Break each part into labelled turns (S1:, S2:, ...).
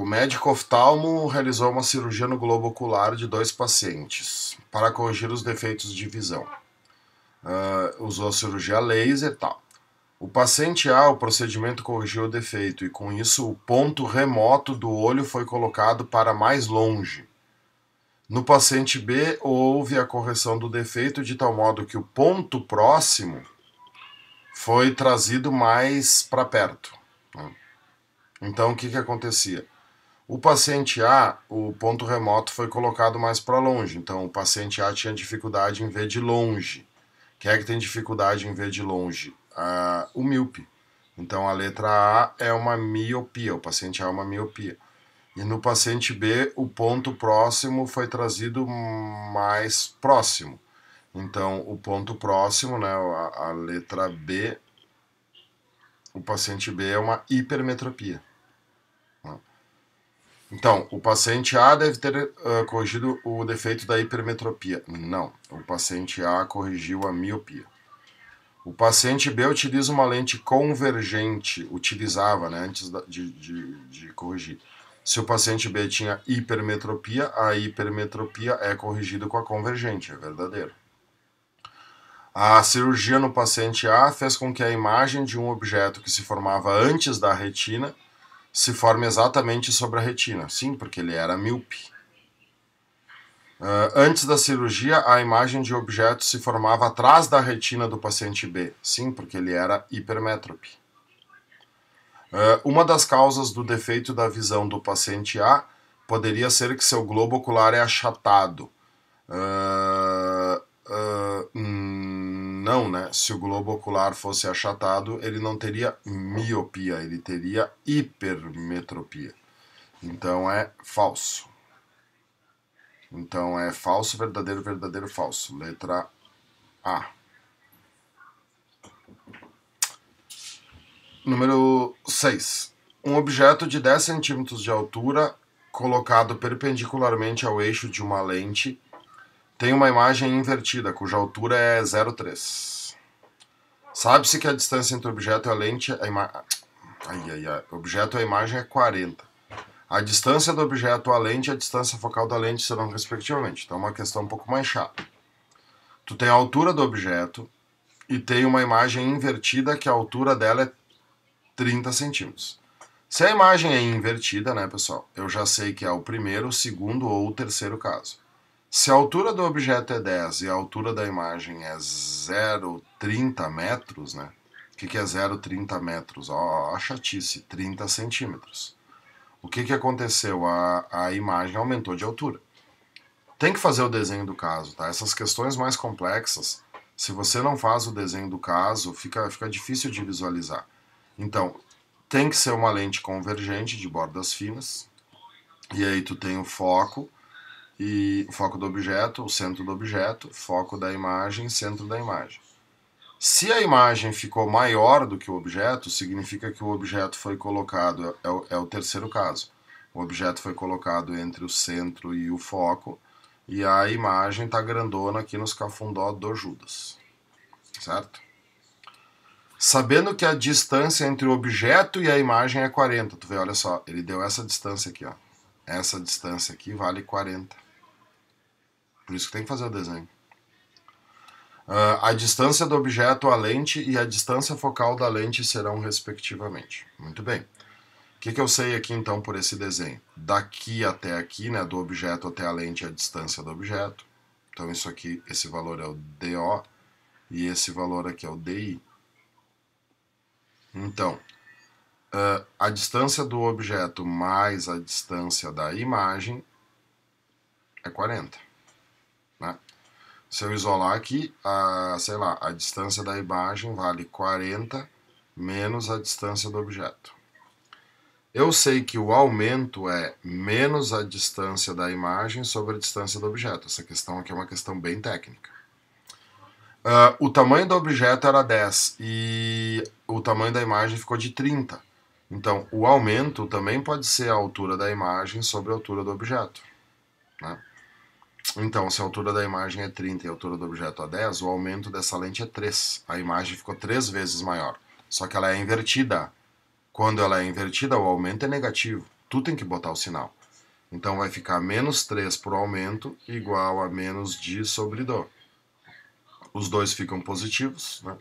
S1: O médico oftalmo realizou uma cirurgia no globo ocular de dois pacientes para corrigir os defeitos de visão. Uh, usou cirurgia laser e tal. O paciente A, o procedimento corrigiu o defeito e com isso o ponto remoto do olho foi colocado para mais longe. No paciente B, houve a correção do defeito de tal modo que o ponto próximo foi trazido mais para perto. Né? Então, o que, que acontecia? O paciente A, o ponto remoto foi colocado mais para longe, então o paciente A tinha dificuldade em ver de longe. Quem é que tem dificuldade em ver de longe? Ah, o míope. Então a letra A é uma miopia, o paciente A é uma miopia. E no paciente B, o ponto próximo foi trazido mais próximo. Então, o ponto próximo, né, a, a letra B, o paciente B é uma hipermetropia. Então, o paciente A deve ter uh, corrigido o defeito da hipermetropia. Não, o paciente A corrigiu a miopia. O paciente B utiliza uma lente convergente, utilizava né, antes de, de, de corrigir. Se o paciente B tinha hipermetropia, a hipermetropia é corrigida com a convergente, é verdadeiro. A cirurgia no paciente A fez com que a imagem de um objeto que se formava antes da retina se forma exatamente sobre a retina. Sim, porque ele era míope. Uh, antes da cirurgia, a imagem de objeto se formava atrás da retina do paciente B. Sim, porque ele era hipermétrope. Uh, uma das causas do defeito da visão do paciente A poderia ser que seu globo ocular é achatado. Uh, né? Se o globo ocular fosse achatado, ele não teria miopia, ele teria hipermetropia. Então é falso. Então é falso, verdadeiro, verdadeiro, falso. Letra A. Número 6. Um objeto de 10 centímetros de altura colocado perpendicularmente ao eixo de uma lente tem uma imagem invertida, cuja altura é 0,3. Sabe-se que a distância entre o objeto e a lente. É ima... ai, ai, ai. O objeto e a imagem é 40. A distância do objeto à lente e a distância focal da lente serão respectivamente. Então é uma questão um pouco mais chata. Tu tem a altura do objeto e tem uma imagem invertida que a altura dela é 30 centímetros. Se a imagem é invertida, né, pessoal? Eu já sei que é o primeiro, segundo ou o terceiro caso. Se a altura do objeto é 10 e a altura da imagem é 0,30 metros, né? O que, que é 0,30 metros? Ó, oh, a chatice, 30 centímetros. O que, que aconteceu? A, a imagem aumentou de altura. Tem que fazer o desenho do caso, tá? Essas questões mais complexas, se você não faz o desenho do caso, fica, fica difícil de visualizar. Então, tem que ser uma lente convergente de bordas finas, e aí tu tem o foco, e foco do objeto, o centro do objeto, foco da imagem, centro da imagem. Se a imagem ficou maior do que o objeto, significa que o objeto foi colocado, é o, é o terceiro caso. O objeto foi colocado entre o centro e o foco, e a imagem está grandona aqui nos cafundó do Judas. Certo? Sabendo que a distância entre o objeto e a imagem é 40, tu vê, olha só, ele deu essa distância aqui, ó. Essa distância aqui vale 40. Por isso que tem que fazer o desenho. Uh, a distância do objeto à lente e a distância focal da lente serão respectivamente. Muito bem. O que, que, eu sei aqui então por esse desenho? Daqui até aqui, né, do objeto até a lente, a distância do objeto. Então isso aqui, esse valor é o DO e esse valor aqui é o DI. Então, uh, a distância do objeto mais a distância da imagem é 40. Né? Se eu isolar aqui, a, sei lá, a distância da imagem vale 40 menos a distância do objeto. Eu sei que o aumento é menos a distância da imagem sobre a distância do objeto. Essa questão aqui é uma questão bem técnica. Uh, o tamanho do objeto era 10 e o tamanho da imagem ficou de 30. Então, o aumento também pode ser a altura da imagem sobre a altura do objeto. Né? Então, se a altura da imagem é 30 e a altura do objeto é 10, o aumento dessa lente é 3. A imagem ficou 3 vezes maior. Só que ela é invertida. Quando ela é invertida, o aumento é negativo. Tu tem que botar o sinal. Então vai ficar menos 3 por aumento igual a menos d sobre d Os dois ficam positivos, né?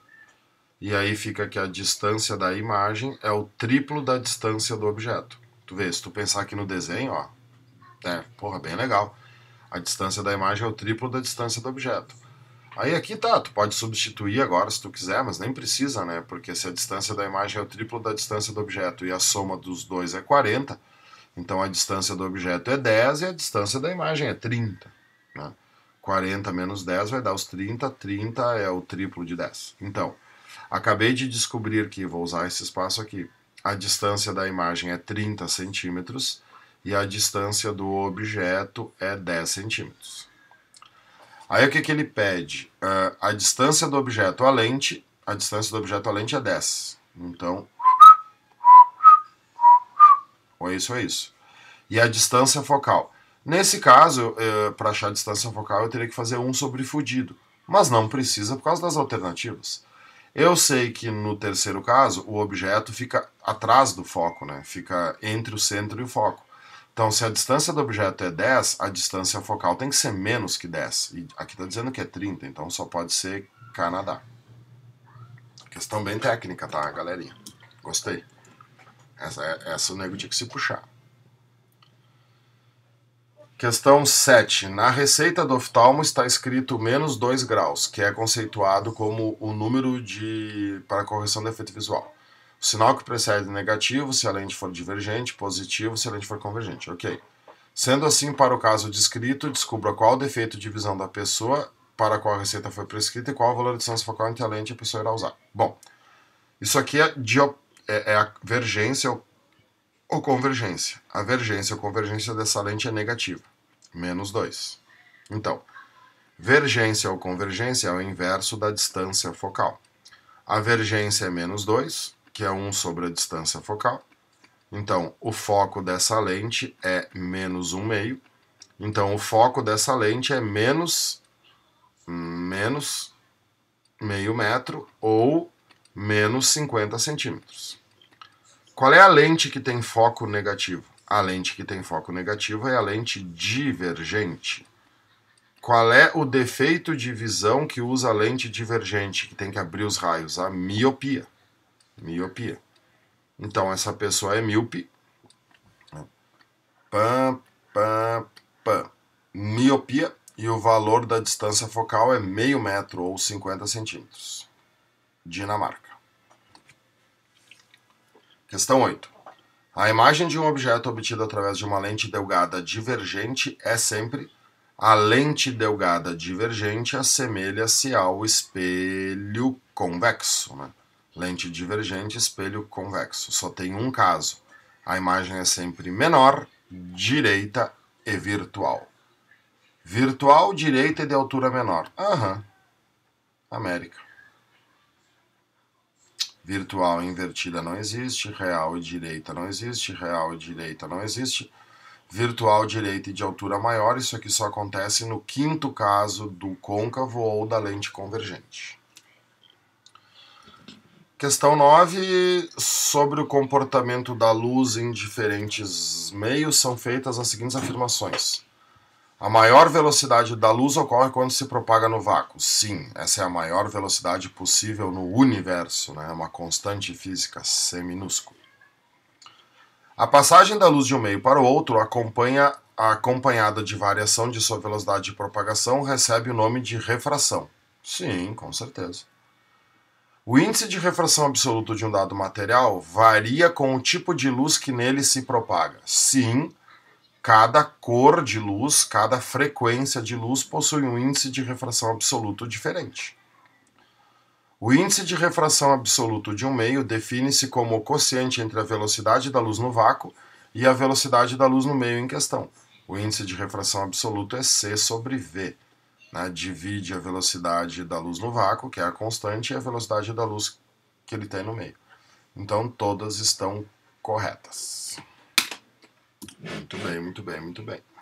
S1: E aí fica que a distância da imagem é o triplo da distância do objeto. Tu vê, se tu pensar aqui no desenho, ó, é, porra, bem legal. A distância da imagem é o triplo da distância do objeto. Aí aqui tá, tu pode substituir agora se tu quiser, mas nem precisa, né? Porque se a distância da imagem é o triplo da distância do objeto e a soma dos dois é 40, então a distância do objeto é 10 e a distância da imagem é 30. Né? 40 menos 10 vai dar os 30, 30 é o triplo de 10. Então, acabei de descobrir que, vou usar esse espaço aqui, a distância da imagem é 30 centímetros e a distância do objeto é 10 centímetros. Aí o que, que ele pede? Uh, a distância do objeto à lente, a distância do objeto à lente é 10. Então, ou isso ou isso. E a distância focal. Nesse caso, uh, eh, para achar a distância focal, eu teria que fazer um sobre fudido. Mas não precisa por causa das alternativas. Eu sei que no terceiro caso, o objeto fica atrás do foco, né? fica entre o centro e o foco. Então, se a distância do objeto é 10, a distância focal tem que ser menos que 10. E aqui está dizendo que é 30, então só pode ser Canadá. Questão bem técnica, tá, galerinha? Gostei. Essa, essa o nego tinha que se puxar. Questão 7. Na receita do oftalmo está escrito menos 2 graus, que é conceituado como o número de para correção do efeito visual. Sinal que precede negativo se a lente for divergente, positivo se a lente for convergente. Ok. Sendo assim, para o caso descrito, descubra qual o defeito de visão da pessoa para qual a receita foi prescrita e qual valor de distância focal entre a lente a pessoa irá usar. Bom, isso aqui é, é, é a vergência ou, ou convergência. A vergência ou convergência dessa lente é negativa, menos 2. Então, vergência ou convergência é o inverso da distância focal. A vergência é menos 2, que é 1 sobre a distância focal. Então, o foco dessa lente é menos 1 meio. Então, o foco dessa lente é menos, menos meio metro ou menos 50 centímetros. Qual é a lente que tem foco negativo? A lente que tem foco negativo é a lente divergente. Qual é o defeito de visão que usa a lente divergente, que tem que abrir os raios? A miopia miopia. Então essa pessoa é míope. Pã, pã, pã. Miopia e o valor da distância focal é meio metro ou 50 centímetros. Dinamarca. Questão 8. A imagem de um objeto obtida através de uma lente delgada divergente é sempre a lente delgada divergente assemelha-se ao espelho convexo. Né? lente divergente, espelho convexo. Só tem um caso. A imagem é sempre menor, direita e virtual. Virtual, direita e de altura menor. Aham. América. Virtual invertida não existe, real e direita não existe, real e direita não existe. Virtual direita e de altura maior, isso aqui só acontece no quinto caso do côncavo ou da lente convergente. Questão 9, sobre o comportamento da luz em diferentes meios, são feitas as seguintes afirmações. A maior velocidade da luz ocorre quando se propaga no vácuo. Sim, essa é a maior velocidade possível no universo, né? É uma constante física, C minúsculo. A passagem da luz de um meio para o outro acompanha acompanhada de variação de sua velocidade de propagação recebe o nome de refração. Sim, com certeza. O índice de refração absoluto de um dado material varia com o tipo de luz que nele se propaga. Sim, cada cor de luz, cada frequência de luz possui um índice de refração absoluto diferente. O índice de refração absoluto de um meio define-se como o quociente entre a velocidade da luz no vácuo e a velocidade da luz no meio em questão. O índice de refração absoluto é C sobre V né, divide a velocidade da luz no vácuo, que é a constante, e a velocidade da luz que ele tem no meio. Então todas estão corretas. Muito bem, muito bem, muito bem.